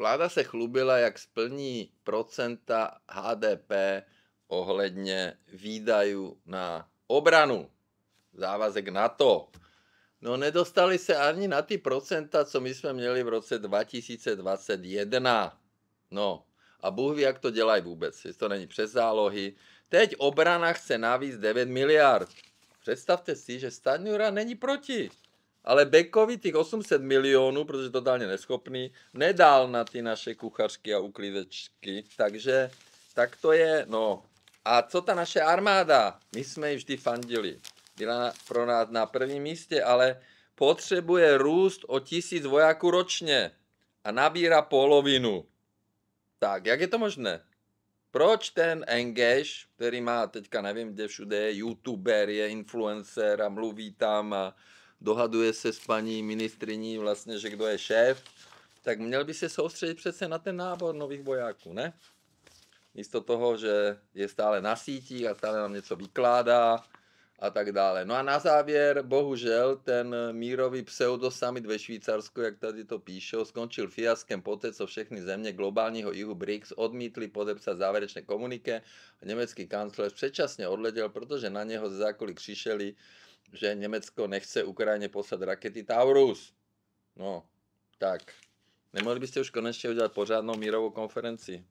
Vláda se chlubila, jak splní procenta HDP ohledně výdajů na obranu. Závazek NATO. No nedostali se ani na ty procenta, co my jsme měli v roce 2021. No a Bůh ví, jak to dělají vůbec, jestli to není přes zálohy. Teď obrana chce navíc 9 miliard. Představte si, že Stanjura není proti ale Bekovi těch 800 milionů, protože totálně neschopný, nedal na ty naše kuchařky a uklízečky, takže tak to je, no. A co ta naše armáda? My jsme ji vždy fandili. Byla pro nás na prvním místě, ale potřebuje růst o tisíc vojáků ročně a nabírá polovinu. Tak, jak je to možné? Proč ten Engage, který má teďka nevím, kde všude je, youtuber, je influencer a mluví tam a dohaduje se s paní ministriní vlastně, že kdo je šéf, tak měl by se soustředit přece na ten nábor nových vojáků, ne? Místo toho, že je stále na sítích a stále nám něco vykládá a tak dále. No a na závěr, bohužel, ten mírový pseudosummit ve Švýcarsku, jak tady to píšou, skončil fiaskem poté, co všechny země globálního jihu BRICS odmítly podepsat závěrečné komunike. Německý kancler předčasně odletěl, protože na něho ze zákolí křišeli že Německo nechce Ukrajině poslat rakety Taurus. No, tak. Nemohli byste už konečně udělat pořádnou mírovou konferenci?